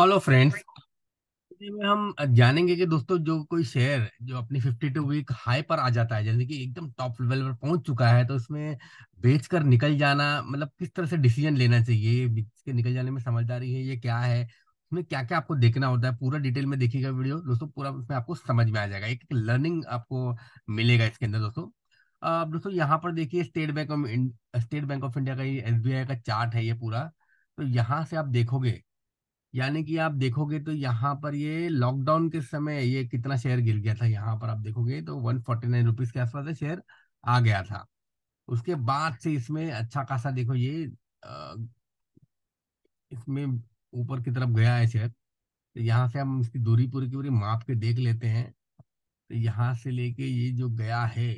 Hello friends में हम जानेंगे कि दोस्तों जो कोई शेयर जो अपनी 52 वीक हाई पर आ जाता है जैसे कि एकदम टॉप लेवल पर पहुंच चुका है तो उसमें बेचकर निकल जाना मतलब किस तरह से डिसीजन लेना चाहिए बेच के निकल जाने में समझदारी है ये क्या है उसमें क्या क्या आपको देखना होता है पूरा डिटेल में देखिएगा वीडियो दोस्तों पूरा उसमें आपको समझ में आ जाएगा एक लर्निंग आपको मिलेगा इसके अंदर दोस्तों अब दोस्तों यहाँ पर देखिए State Bank of State Bank of India का ये एस का चार्ट है ये पूरा तो यहाँ से आप देखोगे यानी कि आप देखोगे तो यहाँ पर ये लॉकडाउन के समय ये कितना शेयर गिर गया था यहाँ पर आप देखोगे तो वन फोर्टी नाइन रुपीज के आसपास शेयर आ गया था उसके बाद से इसमें अच्छा खासा देखो ये इसमें ऊपर की तरफ गया है शेयर तो यहाँ से हम इसकी दूरी पूरी की पूरी माप के देख लेते हैं तो यहाँ से लेके ये जो गया है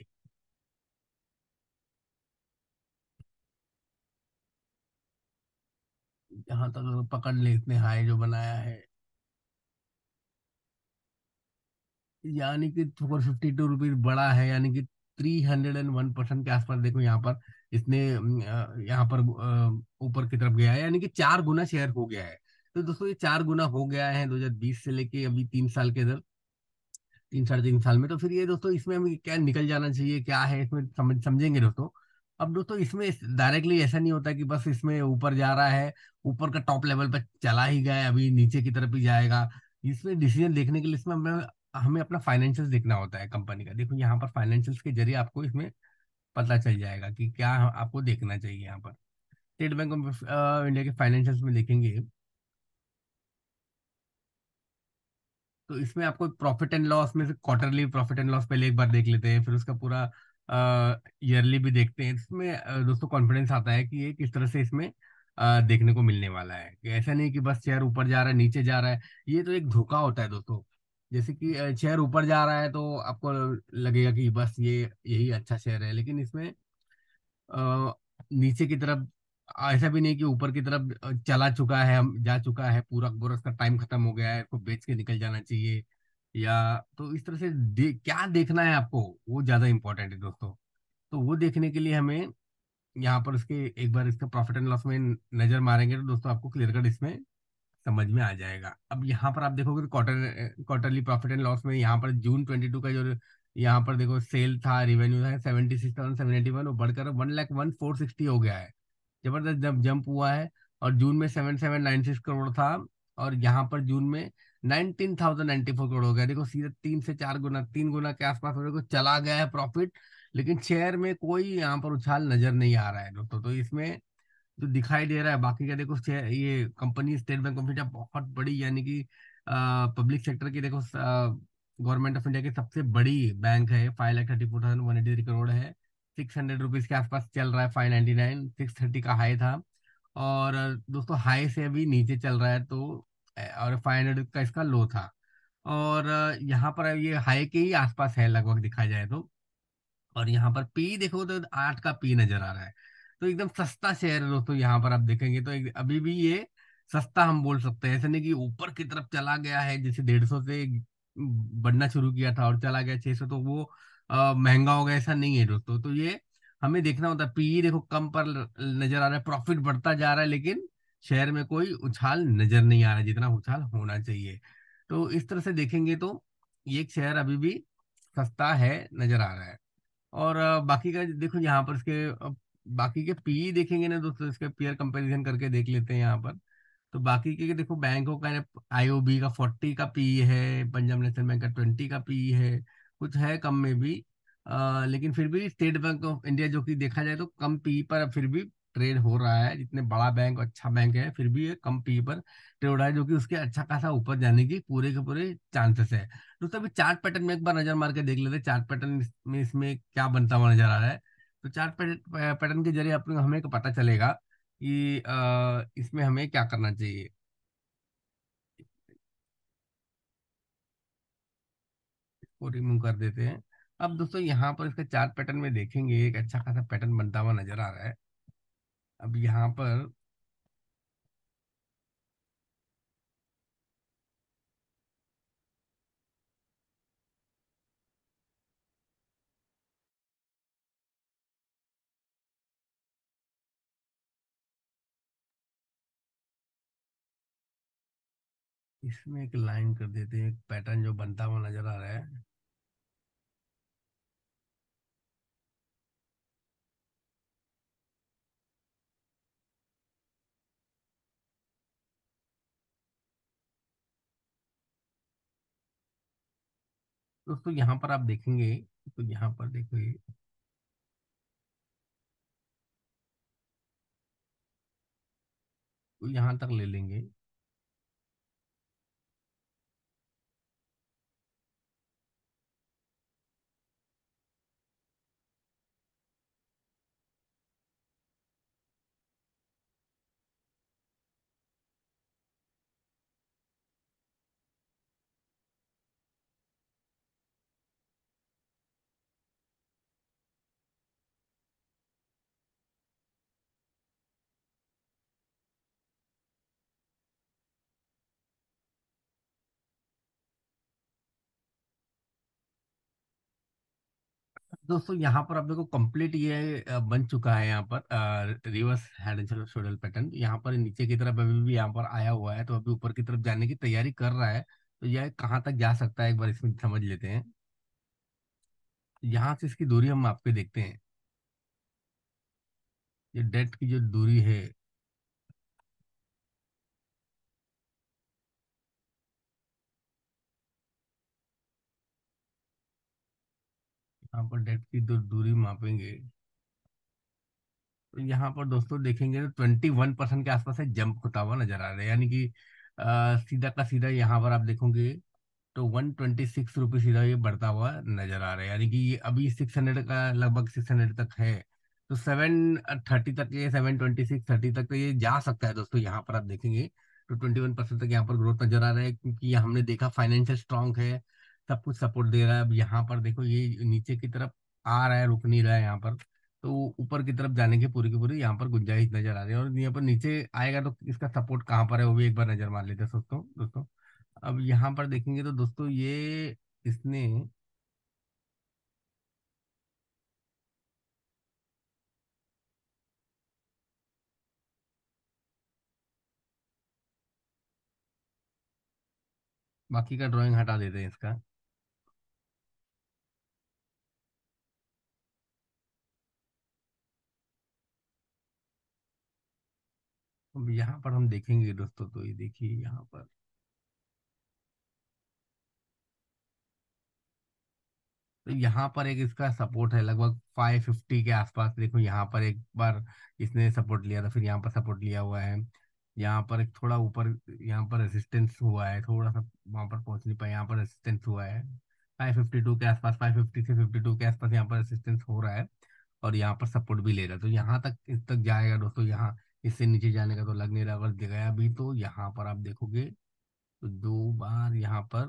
यहाँ तक अगर पकड़ ले इतने हाई जो बनाया है यानी कि फोर फिफ्टी टू रुपीज बड़ा है यानी कि three hundred and one percent के आसपास देखो यहाँ पर इसने यहाँ पर ऊपर की तरफ गया है यानी कि चार गुना शेयर हो गया है तो दोस्तों ये चार गुना हो गया है दो हजार बीस से लेके अभी तीन साल के अंदर तीन साढ़े तीन साल में तो फिर ये दोस्तों इसमें हमें क्या निकल जाना चाहिए क्या है इसमें समझ समझेंगे दोस्तों अब दोस्तों इसमें डायरेक्टली ऐसा नहीं होता कि बस इसमें ऊपर जा रहा है ऊपर का टॉप लेवल पर चला ही गया अभी नीचे की तरफ ही जाएगा इसमें डिसीजन देखने के लिए इसमें हमें हमें अपना फाइनेंशियल देखना होता है कंपनी का देखो यहाँ पर फाइनेंशियल के जरिए आपको इसमें पता चल जाएगा कि क्या आपको देखना चाहिए यहाँ पर स्टेट बैंक ऑफ इंडिया के फाइनेंशियल में देखेंगे तो इसमें आपको प्रॉफिट एंड लॉस में से क्वार्टरली प्रॉफिट एंड लॉस पहले एक बार देख लेते हैं फिर उसका पूरा ईयरली भी देखते हैं इसमें दोस्तों कॉन्फिडेंस आता है कि ये किस तरह से इसमें देखने को मिलने वाला है कि ऐसा नहीं कि बस शेयर ऊपर जा रहा है नीचे जा रहा है ये तो एक धोखा होता है दोस्तों जैसे कि शेयर ऊपर जा रहा है तो आपको लगेगा कि बस ये यही अच्छा शेयर है लेकिन इसमें नीचे की तरफ ऐसा भी नहीं कि ऊपर की तरफ चला चुका है जा चुका है पूरा पूरा उसका टाइम खत्म हो गया है इसको बेच के निकल जाना चाहिए या तो इस तरह से दे, क्या देखना है आपको वो ज्यादा इंपॉर्टेंट है दोस्तों तो वो देखने के लिए हमें यहाँ पर उसके एक बार इसका प्रॉफिट एंड लॉस में नजर मारेंगे तो दोस्तों आपको क्लियर कट इसमें समझ में आ जाएगा अब यहाँ पर आप देखोगे quarter quarterly profit and loss में यहाँ पर जून ट्वेंटी का जो यहाँ पर देखो सेल था रेवेन्यू था seventy six thousand seven eighty one बढ़कर one lakh one four sixty हो गया है जबरदस्त जब जंप हुआ है और जून में seven seven nine six crore था और यहाँ पर जून में nineteen thousand ninety four crore हो गया देखो सीधे तीन से चार गुना तीन गुना के आसपास देखो चला गया है प्रॉफिट लेकिन शेयर में कोई यहाँ पर उछाल नजर नहीं आ रहा है दोस्तों तो इसमें जो दिखाई दे रहा है बाकी का देखो ये company State Bank of India बहुत बड़ी यानी कि पब्लिक सेक्टर की देखो गवर्नमेंट ऑफ इंडिया की सबसे बड़ी बैंक है five lakh thirty four thousand one eighty three crore है सिक्स हंड्रेड रुपीज के आसपास चल रहा है five ninety nine six thirty का हाई था और दोस्तों हाई से अभी नीचे चल रहा है तो और फाइव हंड्रेड का इसका लो था और यहाँ पर ये हाई के ही आसपास है लगभग दिखाया जाए तो और यहाँ पर पी देखो तो आठ का पी नजर आ रहा है तो एकदम सस्ता शेयर है दोस्तों यहाँ पर आप देखेंगे तो अभी भी ये सस्ता हम बोल सकते हैं ऐसा नहीं कि ऊपर की तरफ चला गया है जैसे डेढ़ सौ से बढ़ना शुरू किया था और चला गया छह सौ तो वो महंगा हो गया ऐसा नहीं है दोस्तों तो ये हमें देखना होता है पीई देखो कम पर नजर आ रहा है प्रॉफिट बढ़ता जा रहा है लेकिन शहर में कोई उछाल नजर नहीं आ रहा जितना उछाल होना चाहिए तो इस तरह से देखेंगे तो ये शहर अभी भी सस्ता है नजर आ रहा है और बाकी का देखो यहाँ पर इसके बाकी के पीई e देखेंगे ना दोस्तों इसके पीयर कंपेरिजन करके देख लेते हैं यहाँ पर तो बाकी के देखो बैंकों का आईओबी का फोर्टी का पीई e है पंजाब नेशनल बैंक का ट्वेंटी का पीई e है कुछ है कम में भी आ, लेकिन फिर भी स्टेट बैंक ऑफ इंडिया जो कि देखा जाए तो कम पी पर फिर भी ट्रेड हो रहा है जितने बड़ा बैंक अच्छा बैंक है फिर भी कम पी पर ट्रेड हो रहा है जो कि उसके अच्छा खासा ऊपर जाने की पूरे के पूरे चांसेस है तो अभी चार्ट पैटर्न में एक बार नजर मार के देख लेते हैं चार्ट पैटर्न में इसमें क्या बनता हुआ नजर आ रहा है तो चार्ट पैटर्न के जरिए अपने हमें पता चलेगा कि इसमें हमें क्या करना चाहिए रिमूव कर देते हैं अब दोस्तों यहाँ पर इसके चार्ट पैटर्न में देखेंगे एक अच्छा खासा पैटर्न बनता हुआ नजर आ रहा है अब यहां पर इसमें एक लाइन कर देते हैं एक पैटर्न जो बनता हुआ नजर आ रहा है दोस्तों यहाँ पर आप देखेंगे तो यहाँ पर देखो ये तो यहाँ तक ले लेंगे दोस्तों यहाँ पर आप देखो कंप्लीट ये बन चुका है यहाँ पर reverse head and shoulder pattern यहाँ पर नीचे की तरफ अभी भी यहाँ पर आया हुआ है तो अभी ऊपर की तरफ जाने की तैयारी कर रहा है तो यह कहाँ तक जा सकता है एक बार इसमें समझ लेते हैं यहाँ से इसकी दूरी हम आपके देखते हैं ये डेट की जो दूरी है यहाँ पर डेट की जो तो दूरी मापेंगे तो यहाँ पर दोस्तों देखेंगे तो ट्वेंटी वन परसेंट के आसपास है जंप होता हुआ नजर आ रहा है यानी कि सीधा का सीधा यहाँ पर आप देखोगे तो वन ट्वेंटी सिक्स रुपये सीधा ये बढ़ता हुआ नजर आ रहा है यानी कि ये अभी सिक्स हंड्रेड का लगभग सिक्स हंड्रेड तक है तो सेवन थर्टी तक ये सेवन ट्वेंटी सिक्स थर्टी तक तो ये जा सकता है दोस्तों यहाँ पर आप देखेंगे तो ट्वेंटी वन परसेंट तक यहाँ पर ग्रोथ नजर आ रहा है क्योंकि हमने देखा फाइनेंशियल स्ट्रांग है सब कुछ सपोर्ट दे रहा है अब यहाँ पर देखो ये नीचे की तरफ आ रहा है रुक नहीं रहा है यहाँ पर तो ऊपर की तरफ जाने की पूरी की पूरी यहाँ पर गुंजाइश नजर आ रही है और यहाँ पर नीचे आएगा तो इसका सपोर्ट कहाँ पर है वो भी एक बार नजर मार लेते हैं दोस्तों दोस्तों अब यहाँ पर देखेंगे तो दोस्तों ये इसने बाकी का ड्राइंग हटा देते हैं इसका अब यहाँ पर हम देखेंगे दोस्तों तो ये देखिए यहाँ पर तो यहाँ पर एक इसका सपोर्ट है लगभग 550 के आसपास देखो यहाँ पर एक बार इसने सपोर्ट लिया था फिर यहाँ पर सपोर्ट लिया हुआ है यहाँ पर एक थोड़ा ऊपर यहाँ पर रेसिस्टेंस हुआ है थोड़ा सा वहाँ पर पहुँच नहीं पाया यहाँ पर रेसिस्टेंस हुआ है 552 के आसपास 550 से 52 के आसपास यहाँ पर रेसिस्टेंस हो रहा है और यहाँ पर सपोर्ट भी ले रहा है तो यहाँ तक इस तक जाएगा दोस्तों यहाँ इससे नीचे जाने का तो लग नहीं रहा अगर दिखाया भी तो यहाँ पर आप देखोगे तो दो बार यहाँ पर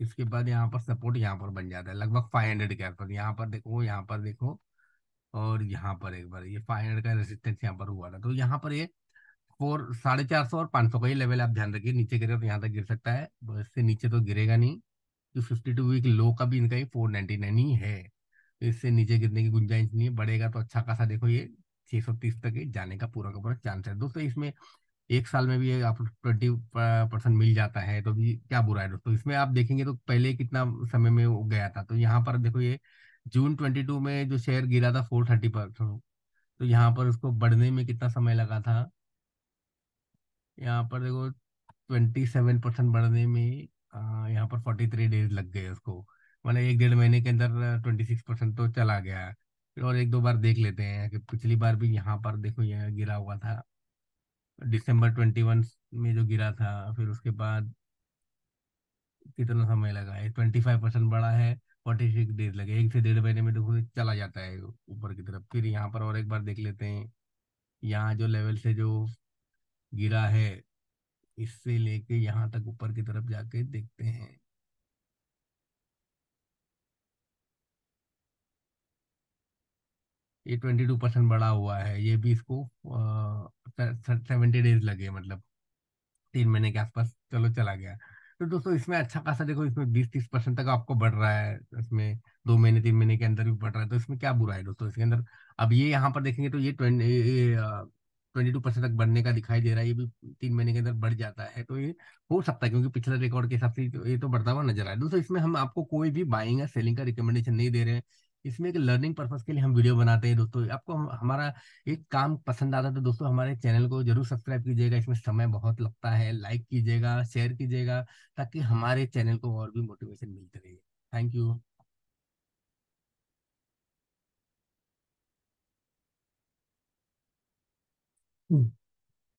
इसके बाद यहाँ पर सपोर्ट यहाँ पर बन जाता है लगभग फाइव हंड्रेड के आसपास यहाँ पर देखो यहाँ पर देखो और यहाँ पर एक बार ये फाइव हंड्रेड का रेजिस्टेंस यहाँ पर हुआ था तो यहाँ पर ये फोर साढ़े चार सौ और पाँच सौ का ही लेवल आप ध्यान रखिए नीचे गिरे तो यहाँ तक गिर सकता है इससे नीचे तो गिरेगा नहीं तो फिफ्टी टू वीक लो का भी इनका ये फोर नाइनटी नाइन ही है तो इससे नीचे गिरने की गुंजाइश नहीं है बढ़ेगा तो अच्छा खासा देखो ये छह सौ तीस तक जाने का पूरा का पूरा चांस है दोस्तों इसमें एक साल में भी आप ट्वेंटी परसेंट मिल जाता है तो भी क्या बुरा है दोस्तों इसमें आप देखेंगे तो पहले कितना समय में वो गया था तो यहाँ पर देखो ये जून ट्वेंटी टू में जो शेयर गिरा था फोर थर्टी परसेंट तो यहाँ पर उसको बढ़ने में कितना समय लगा था यहाँ पर देखो ट्वेंटी सेवन परसेंट बढ़ने में यहाँ पर फोर्टी थ्री डेज लग गए उसको मतलब एक डेढ़ महीने के अंदर ट्वेंटी सिक्स परसेंट तो चला गया है फिर और एक दो बार देख लेते हैं कि पिछली बार भी यहाँ पर देखो यह गिरा हुआ था दिसंबर ट्वेंटी वन में जो गिरा था फिर उसके बाद कितना समय लगा है ट्वेंटी फाइव परसेंट बढ़ा है फोर्टी सिक्स डेज लगे एक से डेढ़ महीने में देखो चला जाता है ऊपर की तरफ फिर यहाँ पर और एक बार देख लेते हैं यहाँ जो लेवल से जो गिरा है इससे लेके यहाँ तक ऊपर की तरफ जाके देखते हैं ये ट्वेंटी टू परसेंट बढ़ा हुआ है ये भी इसको सेवेंटी डेज लगे मतलब तीन महीने के आसपास चलो चला गया तो दोस्तों इसमें अच्छा खासा देखो इसमें बीस तीस परसेंट तक आपको बढ़ रहा है इसमें दो महीने तीन महीने के अंदर भी बढ़ रहा है तो इसमें क्या बुरा है दोस्तों इसके अंदर अब ये यहाँ पर देखेंगे तो ये ट्वेंटी टू परसेंट तक बढ़ने का दिखाई दे रहा है ये भी तीन महीने के अंदर बढ़ जाता है तो ये हो सकता है क्योंकि पिछले रिकॉर्ड के हिसाब से ये तो, तो बढ़ता हुआ नजर आया दोस्तों इसमें हम आपको कोई भी बाइंग या सेलिंग का रिकमेंडेशन नहीं दे रहे हैं इसमें एक लर्निंग पर्पज के लिए हम वीडियो बनाते हैं दोस्तों आपको हम, हमारा एक काम पसंद आता है तो दोस्तों हमारे चैनल को जरूर सब्सक्राइब कीजिएगा इसमें समय बहुत लगता है लाइक कीजिएगा शेयर कीजिएगा ताकि हमारे चैनल को और भी मोटिवेशन मिलते रहे थैंक यू Hmm.